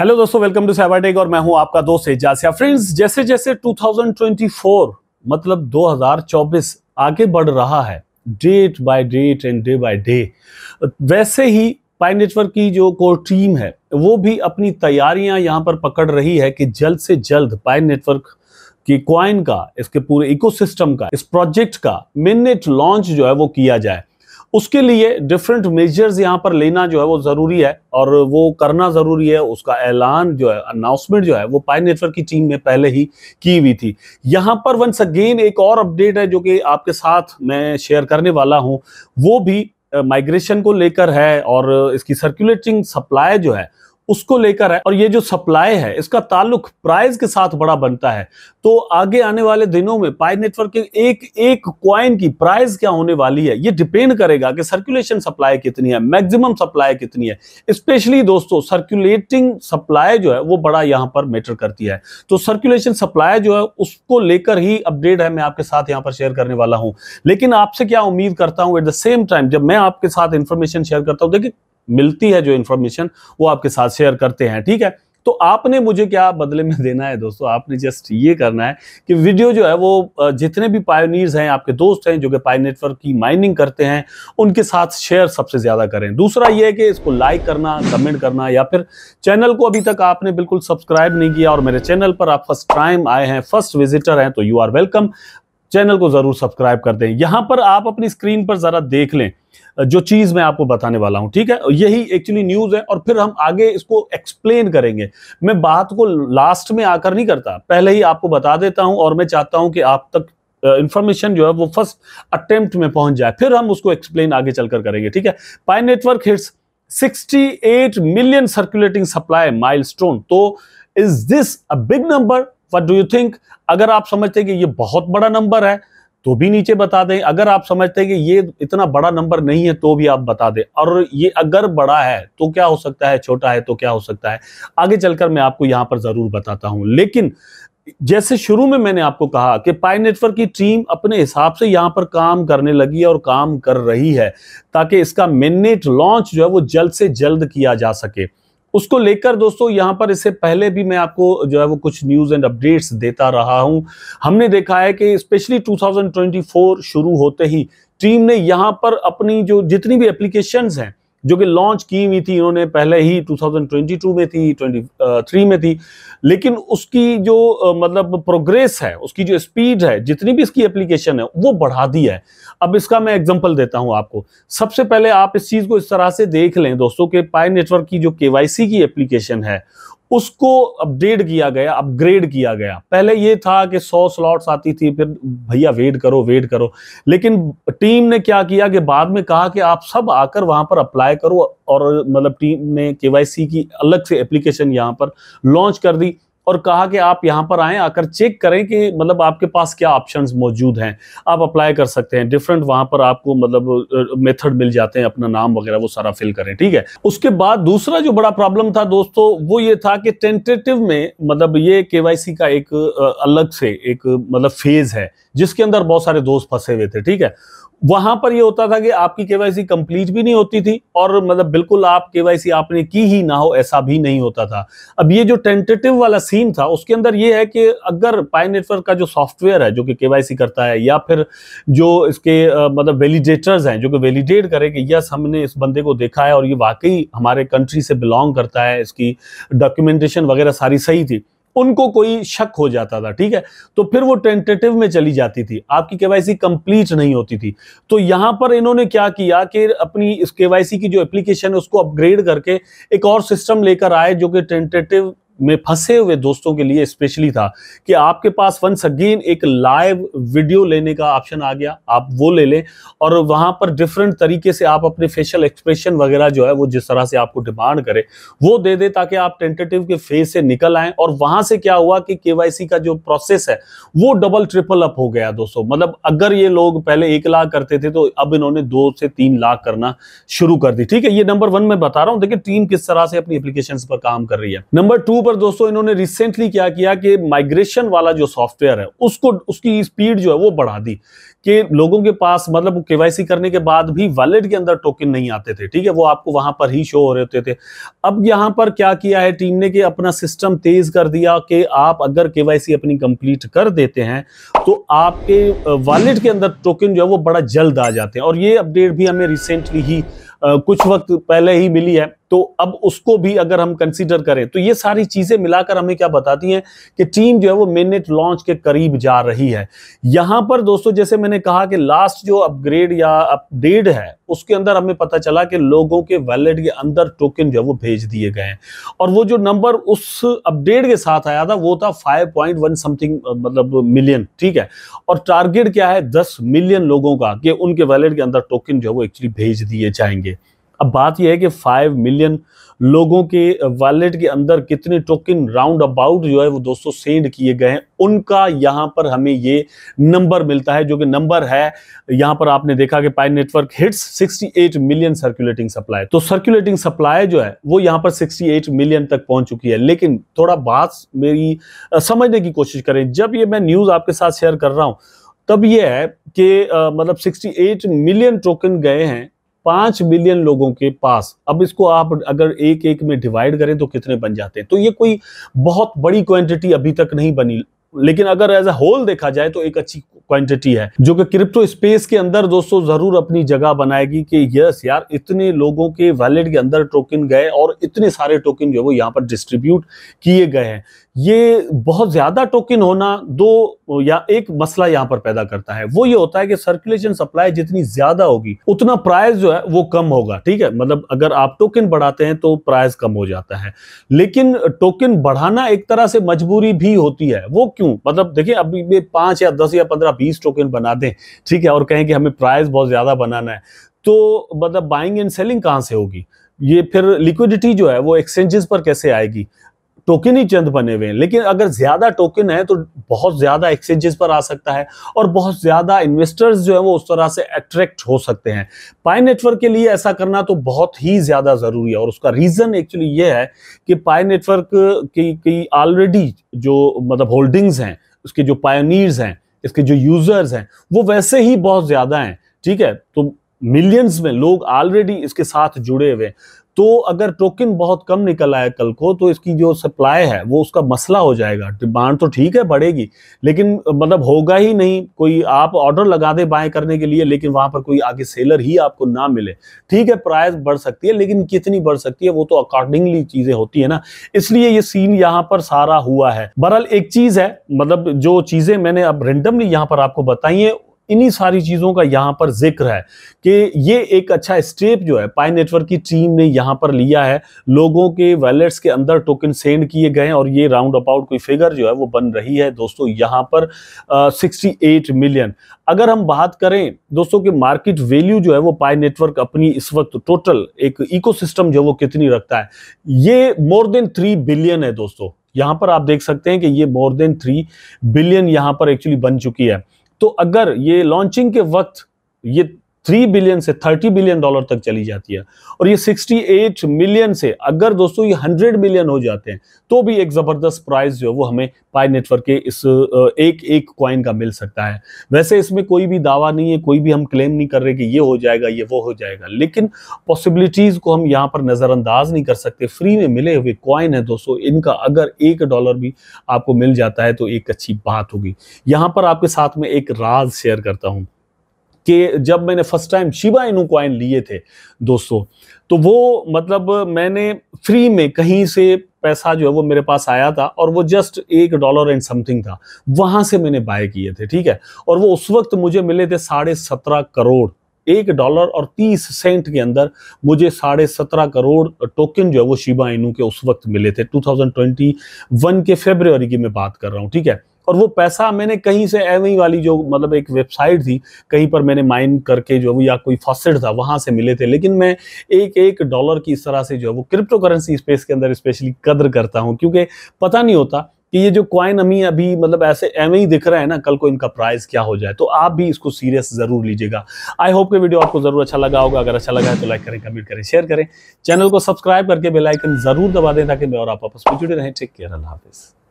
hello दोस्तों welcome to take और मैं हूं आपका दोस्त एजाजिया फ्रेंड्स जैसे जैसे 2024 मतलब 2024 आगे बढ़ रहा है date by date and day by day वैसे ही पाई नेटवर्क की जो कोर टीम है वो भी अपनी तैयारियां यहां पर पकड़ रही है कि जल्द से जल्द पाई नेटवर्क की क्वाइन का इसके पूरे इकोसिस्टम का इस प्रोजेक्ट का मिनट लॉन्च जो है वो किया जाए उसके लिए डिफरेंट मेजर्स यहाँ पर लेना जो है वो ज़रूरी है और वो करना ज़रूरी है उसका ऐलान जो है अनाउंसमेंट जो है वो पाई नेटवर्क की टीम ने पहले ही की हुई थी यहाँ पर वंस अगेन एक और अपडेट है जो कि आपके साथ मैं शेयर करने वाला हूँ वो भी माइग्रेशन को लेकर है और इसकी सर्कुलेटिंग सप्लाई जो है उसको लेकर है और ये जो सप्लाई है इसका ताल्लुक प्राइस के साथ बड़ा बनता है तो आगे आने वाले दिनों में पाई नेटवर्क के एक एक क्वाइन की प्राइस क्या होने वाली है ये डिपेंड करेगा कि सर्कुलेशन सप्लाई कितनी है मैक्सिमम सप्लाई कितनी है स्पेशली दोस्तों सर्कुलेटिंग सप्लाई जो है वो बड़ा यहां पर मैटर करती है तो सर्कुलेशन सप्लाई जो है उसको लेकर ही अपडेट है मैं आपके साथ यहां पर शेयर करने वाला हूं लेकिन आपसे क्या उम्मीद करता हूं एट द सेम टाइम जब मैं आपके साथ इंफॉर्मेशन शेयर करता हूं देखिए मिलती है जो इन्फॉर्मेशन वो आपके साथ शेयर करते हैं ठीक है तो आपने मुझे क्या बदले में देना है दोस्तों आपने जस्ट ये करना है कि वीडियो जो है वो जितने भी पायोनियर्स हैं आपके दोस्त हैं जो कि पाई नेटवर्क की माइनिंग करते हैं उनके साथ शेयर सबसे ज़्यादा करें दूसरा ये है कि इसको लाइक करना कमेंट करना या फिर चैनल को अभी तक आपने बिल्कुल सब्सक्राइब नहीं किया और मेरे चैनल पर आप फर्स्ट टाइम आए हैं फर्स्ट विजिटर हैं तो यू आर वेलकम चैनल को ज़रूर सब्सक्राइब कर दें यहां पर आप अपनी स्क्रीन पर ज़रा देख लें जो चीज़ मैं आपको बताने वाला हूं ठीक है यही एक्चुअली न्यूज़ है और फिर हम आगे इसको एक्सप्लेन करेंगे मैं बात को लास्ट में आकर नहीं करता पहले ही आपको बता देता हूं और मैं चाहता हूं कि आप तक इंफॉर्मेशन जो है वो फर्स्ट अटेम्प्ट में पहुंच जाए फिर हम उसको एक्सप्लेन आगे चलकर करेंगे ठीक है Pi network hits sixty million circulating supply माइल तो is this a big number what do you think अगर आप समझते कि ये बहुत बड़ा नंबर है तो भी नीचे बता दें अगर आप समझते हैं कि ये इतना बड़ा नंबर नहीं है तो भी आप बता दें और ये अगर बड़ा है तो क्या हो सकता है छोटा है तो क्या हो सकता है आगे चलकर मैं आपको यहाँ पर ज़रूर बताता हूं लेकिन जैसे शुरू में मैंने आपको कहा कि पाई नेटवर्क की टीम अपने हिसाब से यहां पर काम करने लगी है और काम कर रही है ताकि इसका मेनेट लॉन्च जो है वो जल्द से जल्द किया जा सके उसको लेकर दोस्तों यहाँ पर इससे पहले भी मैं आपको जो है वो कुछ न्यूज़ एंड अपडेट्स देता रहा हूं हमने देखा है कि स्पेशली 2024 शुरू होते ही टीम ने यहाँ पर अपनी जो जितनी भी एप्लीकेशंस हैं जो कि लॉन्च की हुई थी इन्होंने पहले ही 2022 में थी 23 uh, में थी लेकिन उसकी जो मतलब प्रोग्रेस है उसकी जो स्पीड है जितनी भी इसकी एप्लीकेशन है वो बढ़ा दी है अब इसका मैं एग्जांपल देता हूं आपको सबसे पहले आप इस चीज़ को इस तरह से देख लें दोस्तों के पाई नेटवर्क की जो के की एप्लीकेशन है उसको अपडेट किया गया अपग्रेड किया गया पहले ये था कि 100 स्लॉट्स आती थी फिर भैया वेट करो वेट करो लेकिन टीम ने क्या किया कि बाद में कहा कि आप सब आकर वहां पर अप्लाई करो और मतलब टीम ने केवाईसी की अलग से एप्लीकेशन यहां पर लॉन्च कर दी और कहा कि आप यहां पर आए आकर चेक करें कि मतलब आपके पास क्या ऑप्शंस मौजूद हैं आप अप्लाई कर सकते हैं डिफरेंट वहां पर आपको मतलब मेथड मिल जाते हैं अपना नाम वगैरह वो सारा फिल करें ठीक है उसके बाद दूसरा जो बड़ा प्रॉब्लम था दोस्तों वो ये था कि टेंटेटिव में मतलब ये के का एक अलग से एक मतलब फेज़ है जिसके अंदर बहुत सारे दोस्त फंसे हुए थे ठीक है वहां पर यह होता था कि आपकी केवाईसी कंप्लीट भी नहीं होती थी और मतलब बिल्कुल आप केवाईसी आपने की ही ना हो ऐसा भी नहीं होता था अब ये जो टेंटेटिव वाला सीन था उसके अंदर ये है कि अगर पाई नेटवर्क का जो सॉफ्टवेयर है जो कि केवाईसी करता है या फिर जो इसके मतलब वेलीडेटर्स हैं जो कि वेलीडेट करें कि यस हमने इस बंदे को देखा है और ये वाकई हमारे कंट्री से बिलोंग करता है इसकी डॉक्यूमेंटेशन वगैरह सारी सही थी उनको कोई शक हो जाता था ठीक है तो फिर वो टेंटेटिव में चली जाती थी आपकी केवाईसी कंप्लीट नहीं होती थी तो यहां पर इन्होंने क्या किया कि अपनी इस केवाईसी की जो एप्लीकेशन है उसको अपग्रेड करके एक और सिस्टम लेकर आए जो कि टेंटेटिव में फंसे हुए दोस्तों के लिए स्पेशली था कि आपके पास वन सगेन एक लाइव वीडियो लेने का ऑप्शन आ गया आप वो ले लें और वहां पर डिफरेंट तरीके से आप अपने फेशियल एक्सप्रेशन वगैरह जो है वो जिस तरह से आपको डिमांड करे वो दे दे ताकि आप टेंटेटिव के फेज से निकल आए और वहां से क्या हुआ कि केवाईसी का जो प्रोसेस है वो डबल ट्रिपल अप हो गया दोस्तों मतलब अगर ये लोग पहले एक लाख करते थे तो अब इन्होंने दो से तीन लाख करना शुरू कर दी ठीक है ये नंबर वन में बता रहा हूं देखिए टीम किस तरह से अपनी एप्लीकेशन पर काम कर रही है नंबर टू ऊपर दोस्तों इन्होंने रिसेंटली क्या किया कि माइग्रेशन वाला जो सॉफ्टवेयर है उसको उसकी स्पीड जो है वो बढ़ा दी कि लोगों के पास मतलब के वाई करने के बाद भी वॉलेट के अंदर टोकन नहीं आते थे ठीक है वो आपको वहां पर ही शो हो रहे होते थे अब यहां पर क्या किया है टीम ने कि अपना सिस्टम तेज कर दिया कि आप अगर के अपनी कंप्लीट कर देते हैं तो आपके वॉलेट के अंदर टोकन जो है वो बड़ा जल्द आ जाते हैं और ये अपडेट भी हमें रिसेंटली ही कुछ वक्त पहले ही मिली है तो अब उसको भी अगर हम कंसीडर करें तो ये सारी चीजें मिलाकर हमें क्या बताती हैं कि टीम जो है वो मेनेट लॉन्च के करीब जा रही है यहां पर दोस्तों जैसे मैंने कहा कि लास्ट जो अपग्रेड या अपडेट है उसके अंदर हमें पता चला कि लोगों के वैलेट के अंदर टोकन जो है वो भेज दिए गए और वो जो नंबर उस अपडेट के साथ आया था वो था फाइव समथिंग मतलब मिलियन ठीक है और टारगेट क्या है दस मिलियन लोगों का कि उनके वैलेट के अंदर टोकन जो है वो एक्चुअली भेज दिए जाएंगे अब बात यह है कि फाइव मिलियन लोगों के वॉलेट के अंदर कितने टोकन राउंड अबाउट जो है वो दोस्तों सेंड किए गए हैं उनका यहाँ पर हमें ये नंबर मिलता है जो कि नंबर है यहाँ पर आपने देखा कि Pi network hits 68 million circulating supply तो सर्कुलेटिंग सप्लाई जो है वो यहाँ पर 68 मिलियन तक पहुंच चुकी है लेकिन थोड़ा बात मेरी समझने की कोशिश करें जब ये मैं न्यूज़ आपके साथ शेयर कर रहा हूँ तब ये है कि मतलब एट मिलियन टोकन गए हैं पांच बिलियन लोगों के पास अब इसको आप अगर एक एक में डिवाइड करें तो कितने बन जाते हैं तो ये कोई बहुत बड़ी क्वांटिटी अभी तक नहीं बनी लेकिन अगर एज ए होल देखा जाए तो एक अच्छी क्वांटिटी है जो कि क्रिप्टो स्पेस के अंदर दोस्तों जरूर अपनी जगह बनाएगी कि यस यार इतने लोगों के वैलेट के अंदर टोकन गए और इतने सारे टोकन जो है वो यहाँ पर डिस्ट्रीब्यूट किए गए हैं ये बहुत ज़्यादा टोकन होना दो या एक मसला यहाँ पर पैदा करता है वो ये होता है कि सर्कुलेशन सप्लाई जितनी ज़्यादा होगी उतना प्राइस जो है वो कम होगा ठीक है मतलब अगर आप टोकन बढ़ाते हैं तो प्राइस कम हो जाता है लेकिन टोकन बढ़ाना एक तरह से मजबूरी भी होती है वो क्यों मतलब देखिए अभी पांच या दस या पंद्रह बीस टोकन बना दें ठीक है और कहें कि हमें प्राइस बहुत ज़्यादा बनाना है तो मतलब बाइंग एंड सेलिंग कहां से होगी ये फिर लिक्विडिटी जो है वो एक्सचेंजेस पर कैसे आएगी टोकन ही चंद बने हुए हैं लेकिन अगर ज़्यादा टोकन है तो बहुत ज़्यादा एक्सचेंजेस पर आ सकता है और बहुत ज़्यादा इन्वेस्टर्स जो है वो उस तरह से अट्रैक्ट हो सकते हैं पाई नेटवर्क के लिए ऐसा करना तो बहुत ही ज़्यादा ज़रूरी है और उसका रीज़न एक्चुअली ये है कि पाई नेटवर्क की, की ऑलरेडी जो मतलब होल्डिंग्स हैं उसके जो पायोनियर्स हैं इसके जो यूज़र्स हैं वो वैसे ही बहुत ज़्यादा हैं ठीक है तो मिलियंस में लोग ऑलरेडी इसके साथ जुड़े हुए हैं तो अगर टोकन बहुत कम निकल आया कल को तो इसकी जो सप्लाई है वो उसका मसला हो जाएगा डिमांड तो ठीक है बढ़ेगी लेकिन मतलब होगा ही नहीं कोई आप ऑर्डर लगा दे बाय करने के लिए लेकिन वहां पर कोई आगे सेलर ही आपको ना मिले ठीक है प्राइस बढ़ सकती है लेकिन कितनी बढ़ सकती है वो तो अकॉर्डिंगली चीजें होती है ना इसलिए ये सीन यहाँ पर सारा हुआ है बहरहाल एक चीज है मतलब जो चीजें मैंने अब रेंडमली यहाँ पर आपको बताई है इन्हीं सारी चीज़ों का यहाँ पर जिक्र है कि ये एक अच्छा स्टेप जो है पाई नेटवर्क की टीम ने यहाँ पर लिया है लोगों के वैलेट्स के अंदर टोकन सेंड किए गए और ये राउंड अबाउट कोई फिगर जो है वो बन रही है दोस्तों यहाँ पर सिक्सटी एट मिलियन अगर हम बात करें दोस्तों कि मार्केट वैल्यू जो है वो पाई नेटवर्क अपनी इस वक्त टोटल एक इको जो है वो कितनी रखता है ये मोर देन थ्री बिलियन है दोस्तों यहां पर आप देख सकते हैं कि ये मोर देन थ्री बिलियन यहां पर एक्चुअली बन चुकी है तो अगर ये लॉन्चिंग के वक्त ये थ्री बिलियन से थर्टी बिलियन डॉलर तक चली जाती है और ये सिक्सटी एट मिलियन से अगर दोस्तों ये हंड्रेड मिलियन हो जाते हैं तो भी एक ज़बरदस्त प्राइस जो है वो हमें पाई नेटवर्क के इस एक एक क्वाइन का मिल सकता है वैसे इसमें कोई भी दावा नहीं है कोई भी हम क्लेम नहीं कर रहे कि ये हो जाएगा ये वो हो जाएगा लेकिन पॉसिबिलिटीज़ को हम यहाँ पर नज़रअंदाज नहीं कर सकते फ्री में मिले हुए क्वाइन है दोस्तों इनका अगर एक डॉलर भी आपको मिल जाता है तो एक अच्छी बात होगी यहाँ पर आपके साथ में एक राज शेयर करता हूँ कि जब मैंने first time Shiba Inu coin लिए थे दोस्तों तो वो मतलब मैंने फ्री में कहीं से पैसा जो है वो मेरे पास आया था और वो जस्ट एक डॉलर एंड समथिंग था वहां से मैंने बाय किए थे ठीक है और वो उस वक्त मुझे मिले थे साढ़े सत्रह करोड़ एक डॉलर और तीस सेंट के अंदर मुझे साढ़े सत्रह करोड़ टोकन जो है वो शिबा इनू के उस वक्त मिले थे 2021 के फेब्रवरी की मैं बात कर रहा हूँ ठीक है और वो पैसा मैंने कहीं से एवं वाली जो मतलब एक वेबसाइट थी कहीं पर मैंने माइन करके जो या कोई फॉसेट था वहां से मिले थे लेकिन मैं एक एक डॉलर की इस तरह से जो है वो क्रिप्टो करेंसी स्पेस के अंदर स्पेशली कदर करता हूँ क्योंकि पता नहीं होता कि ये जो क्वाइन अमी अभी मतलब ऐसे एम ही दिख रहा है ना कल को इनका प्राइस क्या हो जाए तो आप भी इसको सीरियस जरूर लीजिएगा आई होप के वीडियो आपको जरूर अच्छा लगा होगा अगर अच्छा लगा है तो लाइक करें कमेंट करें शेयर करें चैनल को सब्सक्राइब करके बेलाइकन जरूर दबा दें ताकि मैं और आप आपस में जुड़े रहें टेक केयर अल्लाह हाफिज़